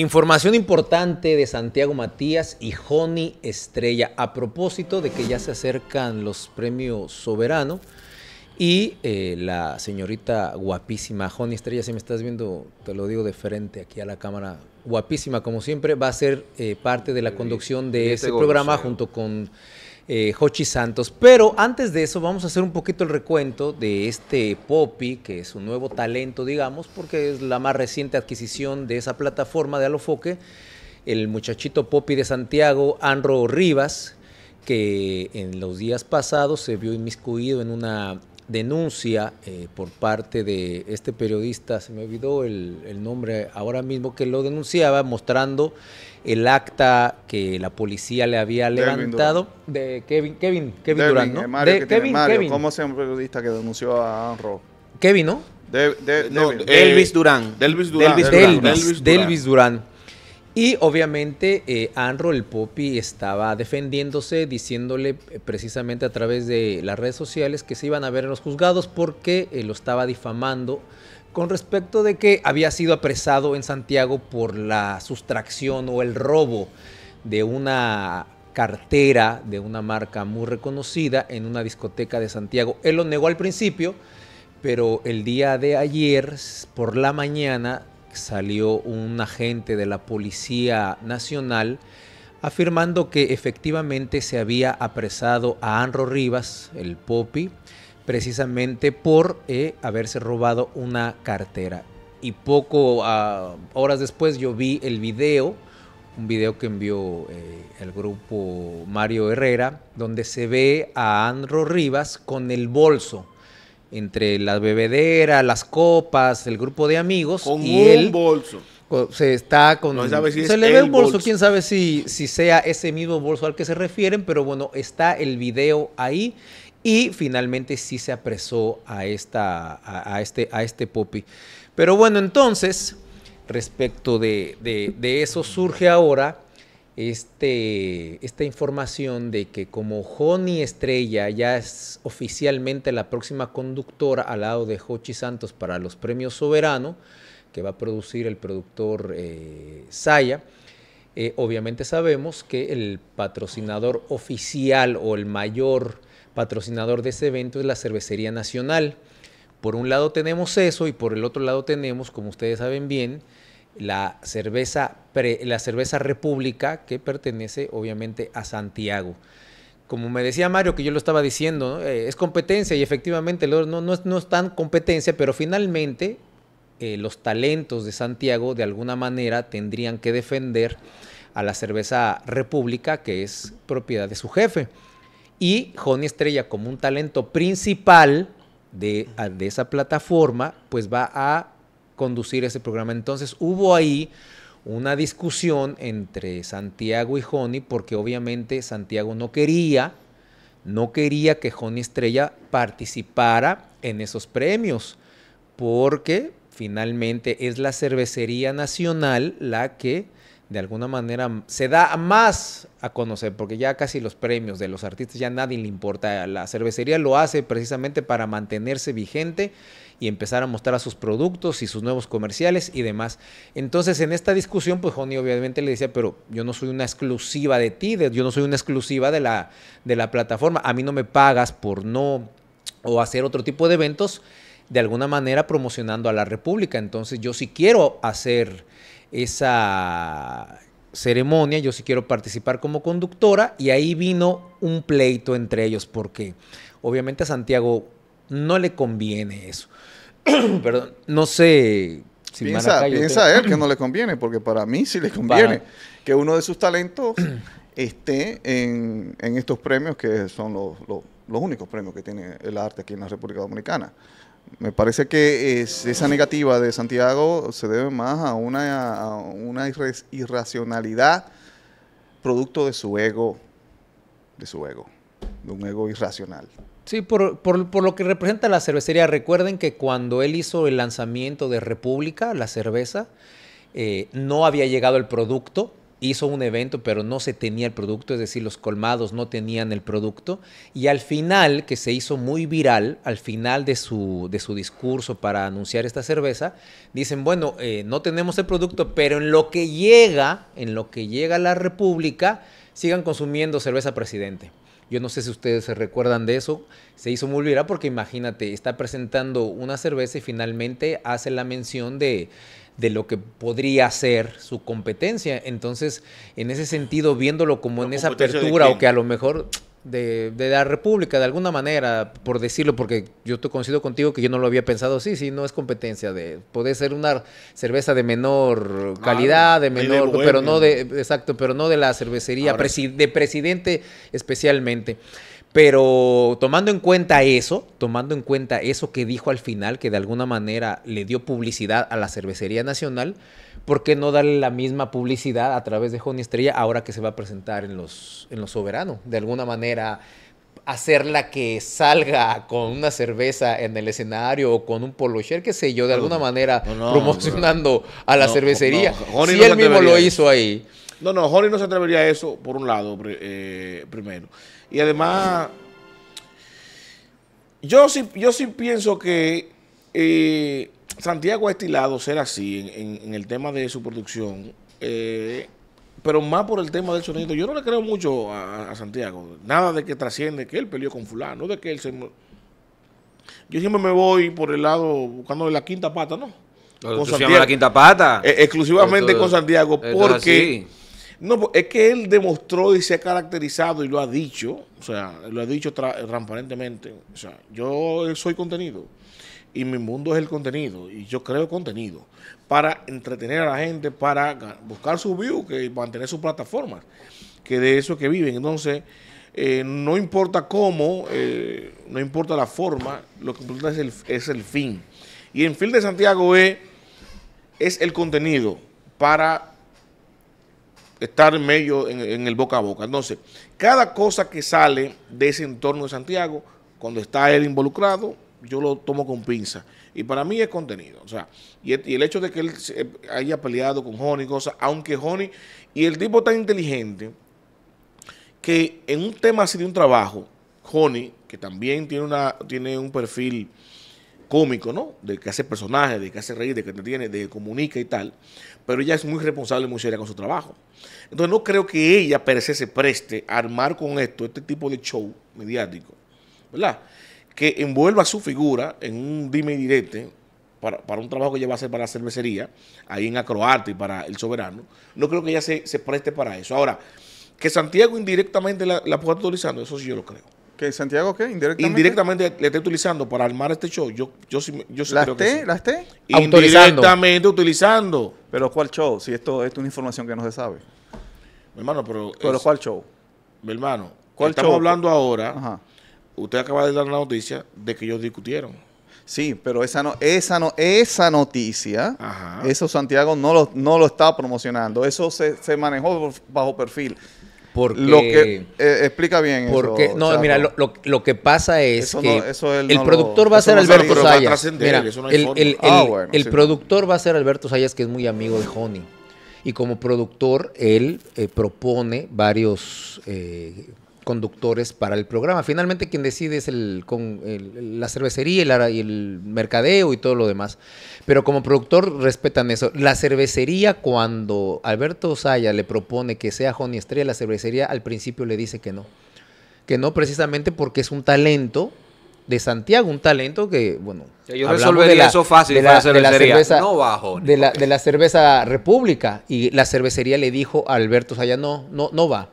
Información importante de Santiago Matías y Joni Estrella a propósito de que ya se acercan los premios Soberano y eh, la señorita guapísima Joni Estrella, si me estás viendo, te lo digo de frente aquí a la cámara, guapísima como siempre, va a ser eh, parte de la conducción de este, este programa junto con eh, Santos. Pero antes de eso, vamos a hacer un poquito el recuento de este Poppy, que es un nuevo talento, digamos, porque es la más reciente adquisición de esa plataforma de Alofoque. El muchachito Poppy de Santiago, Anro Rivas, que en los días pasados se vio inmiscuido en una denuncia eh, por parte de este periodista, se me olvidó el, el, nombre ahora mismo, que lo denunciaba mostrando el acta que la policía le había levantado de Kevin, Kevin, Kevin Durán, ¿no? Eh, Kevin, Kevin. ¿Cómo se periodista que denunció a Anro? Kevin, ¿no? Eh, Elvis, Durán. Elvis Durán. Durán. Y obviamente eh, Anro, el Popi, estaba defendiéndose, diciéndole eh, precisamente a través de las redes sociales que se iban a ver en los juzgados porque eh, lo estaba difamando con respecto de que había sido apresado en Santiago por la sustracción o el robo de una cartera de una marca muy reconocida en una discoteca de Santiago. Él lo negó al principio, pero el día de ayer por la mañana salió un agente de la Policía Nacional afirmando que efectivamente se había apresado a Anro Rivas, el Popi, precisamente por eh, haberse robado una cartera. Y poco a ah, horas después yo vi el video, un video que envió eh, el grupo Mario Herrera, donde se ve a Anro Rivas con el bolso entre la bebedera, las copas, el grupo de amigos. Con y un bolso. Se está con. si se le ve un bolso, quién sabe si, si sea ese mismo bolso al que se refieren, pero bueno, está el video ahí. Y finalmente sí se apresó a, esta, a, este, a este Poppy. Pero bueno, entonces, respecto de eso surge ahora este, esta información de que como Joni Estrella ya es oficialmente la próxima conductora al lado de Jochi Santos para los premios Soberano, que va a producir el productor eh, Saya, eh, obviamente sabemos que el patrocinador oficial o el mayor patrocinador de ese evento es la Cervecería Nacional. Por un lado tenemos eso y por el otro lado tenemos, como ustedes saben bien, la cerveza, la cerveza República, que pertenece obviamente a Santiago. Como me decía Mario, que yo lo estaba diciendo, eh, es competencia y efectivamente no, no, es, tan competencia, pero finalmente eh, los talentos de Santiago de alguna manera tendrían que defender a la cerveza República, que es propiedad de su jefe. Y Joni Estrella, como un talento principal de esa plataforma, pues va a conducir ese programa. Entonces hubo ahí una discusión entre Santiago y Joni, porque obviamente Santiago no quería, no quería que Joni Estrella participara en esos premios, porque finalmente es la cervecería nacional la que de alguna manera se da más a conocer, porque ya casi los premios de los artistas ya nadie le importa. La cervecería lo hace precisamente para mantenerse vigente y empezar a mostrar a sus productos y sus nuevos comerciales y demás. Entonces, en esta discusión, pues Joni obviamente le decía, pero yo no soy una exclusiva de ti, yo no soy una exclusiva de la, de la plataforma, a mí no me pagas por no o hacer otro tipo de eventos, de alguna manera promocionando a la República. Entonces, yo sí quiero hacer esa ceremonia, yo sí quiero participar como conductora y ahí vino un pleito entre ellos porque obviamente a Santiago no le conviene eso. Perdón, no sé si piensa, él que no le conviene porque para mí sí le conviene que uno de sus talentos esté en, estos premios que son los únicos premios que tiene el arte aquí en la República Dominicana. Me parece que esa negativa de Santiago se debe más a una, irracionalidad producto de su ego, de su ego, de un ego irracional. Sí, por, lo que representa la cervecería. Recuerden que cuando él hizo el lanzamiento de República, la cerveza, eh, no había llegado el producto, hizo un evento, pero no se tenía el producto, es decir, los colmados no tenían el producto. Y al final, que se hizo muy viral, al final de su, de su discurso para anunciar esta cerveza, dicen, bueno, eh, no tenemos el producto, pero en lo que llega, en lo que llega a la República, sigan consumiendo cerveza presidente. Yo no sé si ustedes se recuerdan de eso. Se hizo muy viral porque imagínate, está presentando una cerveza y finalmente hace la mención de de lo que podría ser su competencia. Entonces, en ese sentido, viéndolo como en esa apertura o que a lo mejor de, de, la República, de alguna manera, por decirlo, porque yo te coincido contigo que yo no lo había pensado, sí, sí, no es competencia de, puede ser una cerveza de menor calidad, de menor, pero no de, exacto, pero no de la cervecería, de presidente especialmente. Pero tomando en cuenta eso, tomando en cuenta eso que dijo al final, que de alguna manera le dio publicidad a la Cervecería Nacional, ¿por qué no darle la misma publicidad a través de Joni Estrella ahora que se va a presentar en los, en los Soberanos? De alguna manera hacerla que salga con una cerveza en el escenario o con un polocher, qué sé yo, de alguna manera promocionando a la cervecería. Si él mismo lo hizo ahí. No, no, Joni no se atrevería a eso, por un lado, eh, primero. Y además, yo sí, yo sí pienso que eh, Santiago ha estilado ser así en, el tema de su producción, eh, pero más por el tema del sonido. Yo no le creo mucho a, Santiago. Nada de que trasciende que él peleó con fulano, de que él se... Yo siempre me voy por el lado buscando la quinta pata, ¿no? Con Santiago, la quinta pata. Eh, exclusivamente con Santiago, porque no, pues, es que él demostró y se ha caracterizado y lo ha dicho, o sea, lo ha dicho transparentemente. O sea, yo soy contenido y mi mundo es el contenido y yo creo contenido para entretener a la gente, para buscar su view que, mantener su plataformas, que de eso que viven. Entonces, eh, no importa cómo, eh, no importa la forma, lo que importa es el, fin. Y en Fin de Santiago es, es el contenido para estar en medio en, el boca a boca. Entonces, cada cosa que sale de ese entorno de Santiago, cuando está él involucrado, yo lo tomo con pinza. Y para mí es contenido. O sea, y, el hecho de que él haya peleado con Johnny, cosas, aunque Johnny, y el tipo tan inteligente, que en un tema así de un trabajo, Johnny, que también tiene, una, tiene un perfil cómico, ¿no? De que hace personajes, de que hace reír, de que te tiene, de que comunica y tal. Pero ella es muy responsable y muy seria con su trabajo. Entonces no creo que ella per se preste a armar con esto este tipo de show mediático, ¿verdad? Que envuelva su figura en un dime y direte para, un trabajo que ella va a hacer para la cervecería, ahí en Acroarte y para El Soberano. No creo que ella se, preste para eso. Ahora, que Santiago indirectamente la, la pueda autorizando, eso sí yo lo creo. Santiago qué? ¿Indirectamente? Indirectamente le esté utilizando para armar este show. Yo, yo, sí, ¿La esté? ¿La esté? Indirectamente utilizando. ¿Pero cuál show? Si esto, es una información que no se sabe. Mi hermano, pero... ¿Pero cuál show? Mi hermano, ¿Cuál estamos hablando ahora... Usted acaba de dar la noticia de que ellos discutieron. Sí, pero esa no, esa no, esa noticia, eso Santiago no lo, no lo está promocionando. Eso se, se manejó bajo perfil. Porque, lo que, eh, explica bien. Porque, no, mira, lo, que pasa es que el productor va a ser Alberto Sayas. Mira, el, productor va a ser Alberto Sayas, que es muy amigo de Honey. Y como productor, él eh, propone varios eh, conductores para el programa. Finalmente quien decide es el, con, la cervecería y el mercadeo y todo lo demás. Pero como productor respetan eso. La cervecería cuando Alberto Osaya le propone que sea Johnny Estrella, la cervecería al principio le dice que no. Que no precisamente porque es un talento de Santiago, un talento que, bueno, yo resolvería de eso fácil de la, cerveza, no bajo. De la, de la cerveza República. Y la cervecería le dijo a Alberto Osaya, no, no, no va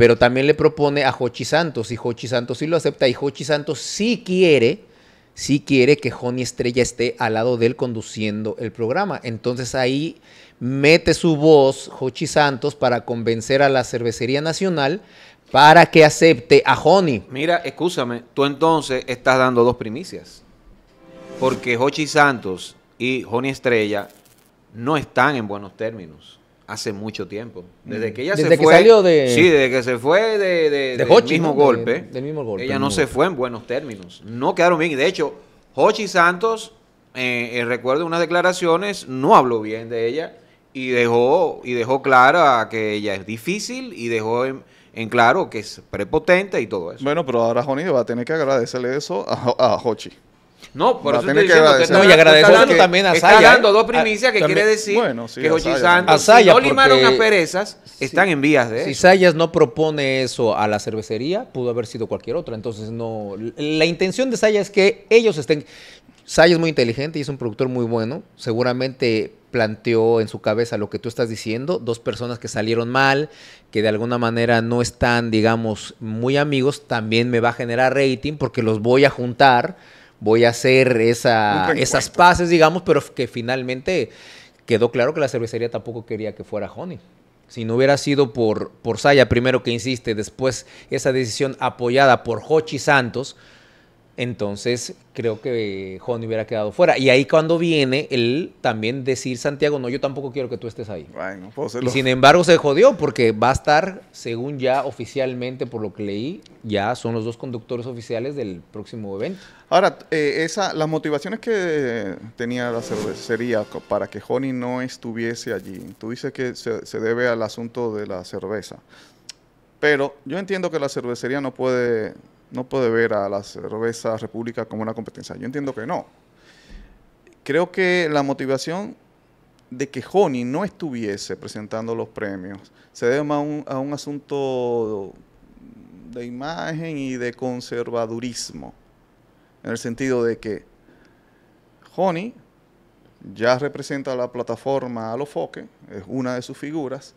pero también le propone a Jochi Santos y Jochi Santos sí lo acepta y Jochi Santos sí quiere, sí quiere que Joni Estrella esté al lado de él conduciendo el programa. Entonces ahí mete su voz Jochi Santos para convencer a la Cervecería Nacional para que acepte a Joni. Mira, escúchame, tú entonces estás dando dos primicias. Porque Jochi Santos y Joni Estrella no están en buenos términos hace mucho tiempo. Mm. Desde que ella se que fue. Salió de, sí, desde que se fue de, del mismo golpe. Ella no se fue en buenos términos. No quedaron bien. Y de hecho, Hochi Santos, eh, eh, recuerdo unas declaraciones, no habló bien de ella y dejó, y dejó clara que ella es difícil y dejó en, claro que es prepotente y todo eso. Bueno, pero ahora Johnny va a tener que agradecerle eso a, a Hochi. No, por eso estoy diciendo que no, y agradezco también a Está dando dos primicias que quiere decir que Santos, si no limaron a perezas, están en vías de Si Sayas no propone eso a la cervecería, pudo haber sido cualquier otra. Entonces, no. La intención de Sayas es que ellos estén. Sayas es muy inteligente y es un productor muy bueno. Seguramente planteó en su cabeza lo que tú estás diciendo, dos personas que salieron mal, que de alguna manera no están, digamos, muy amigos, también me va a generar rating porque los voy a juntar voy a hacer esas pases digamos, pero que finalmente quedó claro que la cervecería tampoco quería que fuera Honey. Si no hubiera sido por, por Saya, primero que insiste, después esa decisión apoyada por Hochi Santos, entonces creo que Johnny hubiera quedado fuera. Y ahí cuando viene él también decir, Santiago, no, yo tampoco quiero que tú estés ahí. y sin embargo se jodió porque va a estar, según ya oficialmente, por lo que leí, ya son los dos conductores oficiales del próximo evento. Ahora, eh, esa, las motivaciones que tenía la cervecería para que Johnny no estuviese allí, tú dices que se debe al asunto de la cerveza. Pero yo entiendo que la cervecería no puede no puede ver a la cerveza república como una competencia. Yo entiendo que no. Creo que la motivación de que Joni no estuviese presentando los premios se debe a, un, asunto de imagen y de conservadurismo, en el sentido de que Joni ya representa la plataforma a Foque, es una de sus figuras,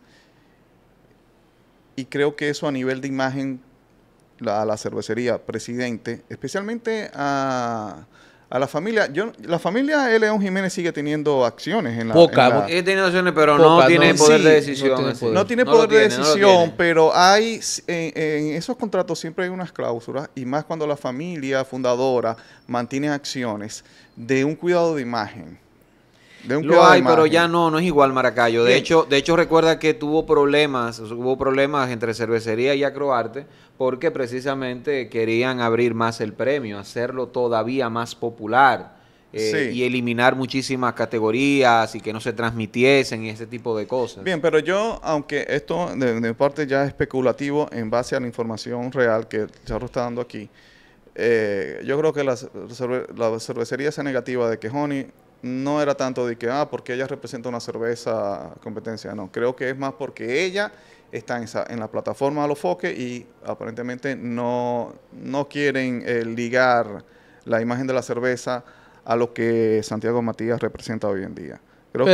y creo que eso a nivel de imagen a la cervecería, presidente, especialmente a, a la familia. Yo, la familia de León Jiménez sigue teniendo acciones en la. Poca, acciones, pero no tiene poder de decisión. No tiene poder, de decisión, pero hay. Eh, en, esos contratos siempre hay unas cláusulas, y más cuando la familia fundadora mantiene acciones de un cuidado de imagen lo hay, pero ya no, no es igual Maracayo. De hecho, de hecho recuerda que tuvo problemas, hubo problemas entre cervecería y Acroarte porque precisamente querían abrir más el premio, hacerlo todavía más popular. Eh, y eliminar muchísimas categorías y que no se transmitiesen y ese tipo de cosas. Bien, pero yo, aunque esto de, parte ya es especulativo en base a la información real que Charro está dando aquí, eh, yo creo que la, la cervecería es negativa de que Honey no era tanto de que, ah, porque ella representa una cerveza competencia. No, creo que es más porque ella está en, esa, en la plataforma de los foques y aparentemente no, no quieren eh, ligar la imagen de la cerveza a lo que Santiago Matías representa hoy en día. Pero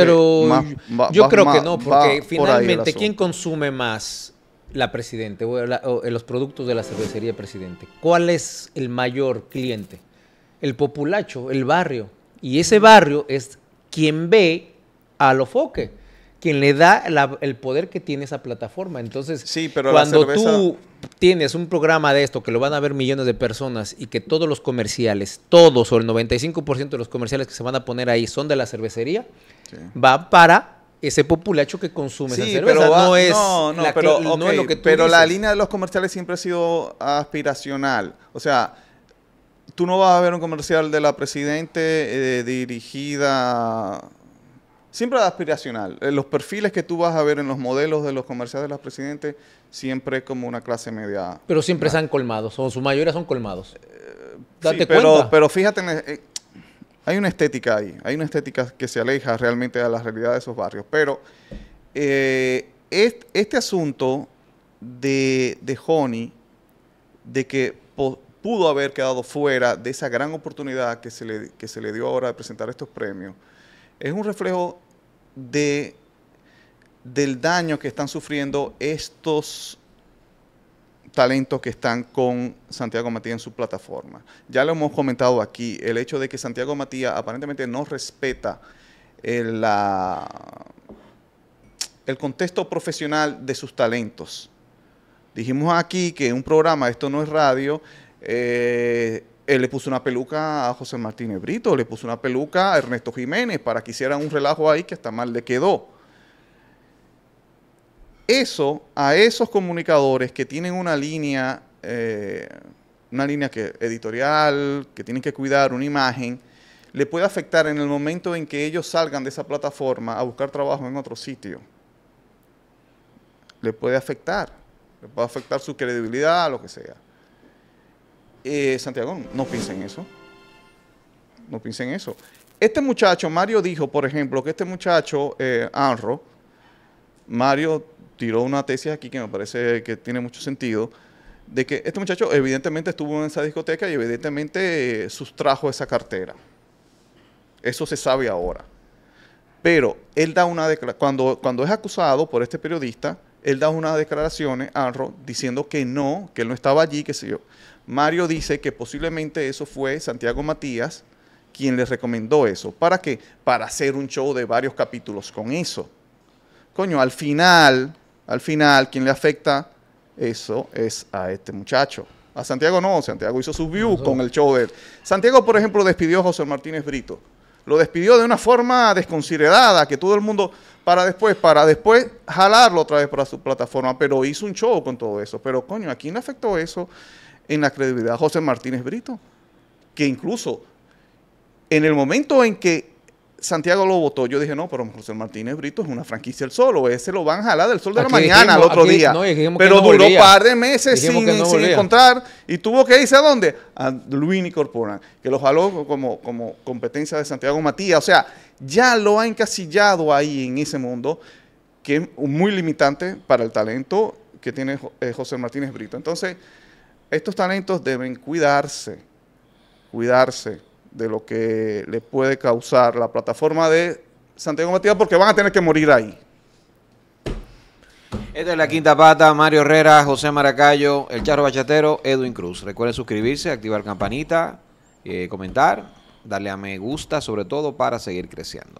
yo creo que no, porque finalmente, ¿quién consume más la Presidente o, eh, los productos de la cervecería Presidente? ¿Cuál es el mayor cliente? El populacho, el barrio y ese barrio es quien ve a lo quien le da el poder que tiene esa plataforma. Entonces, sí, pero cuando tú tienes un programa de esto que lo van a ver millones de personas y que todos los comerciales, todos o el 95% de los comerciales que se van a poner ahí son de la cervecería, va para ese populacho que consume cerveza. Pero no es pero, que Pero la línea de los comerciales siempre ha sido aspiracional. O sea, tú no vas a ver un comercial de la Presidente eh, dirigida siempre aspiracional. Eh, los perfiles que tú vas a ver en los modelos de los comerciales de la Presidente siempre como una clase media. Pero siempre están colmados, o su mayoría son colmados. Eh, pero, pero fíjate, hay una estética ahí, hay una estética que se aleja realmente a la realidad de esos barrios. Pero este, asunto de, de Honey, de que pudo haber quedado fuera de esa gran oportunidad que se le, dio ahora de presentar estos premios, es un reflejo de, del daño que están sufriendo estos talentos que están con Santiago Matías en su plataforma. Ya lo hemos comentado aquí, el hecho de que Santiago Matías aparentemente no respeta el, eh, la, el contexto profesional de sus talentos. Dijimos aquí que un programa, esto no es radio, eh, él le puso una peluca a José Martínez Brito, le puso una peluca a Ernesto Jiménez para que hicieran un relajo ahí que hasta mal le quedó. Eso, a esos comunicadores que tienen una línea, eh, una línea que, editorial, que tienen que cuidar una imagen, le puede afectar en el momento en que ellos salgan de esa plataforma a buscar trabajo en otro sitio. Le puede afectar, le puede afectar su credibilidad, lo que sea. Eh, Santiago, no piensa en eso. No piensa en eso. Este muchacho, Mario dijo, por ejemplo, que este muchacho, eh, Anro, Mario tiró una tesis aquí que me parece que tiene mucho sentido, de que este muchacho evidentemente estuvo en esa discoteca y evidentemente eh, sustrajo esa cartera. Eso se sabe ahora. Pero él da una declaración, cuando, cuando es acusado por este periodista, él da unas declaraciones, Arro, diciendo que no, que él no estaba allí, qué sé yo. Mario dice que posiblemente eso fue Santiago Matías quien le recomendó eso. ¿Para qué? Para hacer un show de varios capítulos con eso. Coño, al final, al final, quien le afecta eso es a este muchacho. A Santiago no, Santiago hizo su view con el show de él. Santiago, por ejemplo, despidió a José Martínez Brito lo despidió de una forma desconsiderada, que todo el mundo para después, para después jalarlo otra vez para su plataforma, pero hizo un show con todo eso. Pero coño, ¿a quién le afectó eso en la credibilidad? José Martínez Brito, que incluso en el momento en que Santiago lo votó. Yo dije, no, pero José Martínez Brito es una franquicia el solo. Ese lo van a jalar del sol de la mañana al otro día. pero duró un par de meses sin, encontrar. Y tuvo que irse a dónde? A Luini Corporan, que lo jaló como, como competencia de Santiago Matías. O sea, ya lo ha encasillado ahí en ese mundo, que es muy limitante para el talento que tiene eh, José Martínez Brito. Entonces, estos talentos deben cuidarse, cuidarse de lo que le puede causar la plataforma de Santiago Matías, porque van a tener que morir ahí. Esta es la quinta pata, Mario Herrera, José Maracayo, El Charro Bachatero, Edwin Cruz. Recuerden suscribirse, activar campanita, eh, comentar, darle a me gusta, sobre todo para seguir creciendo.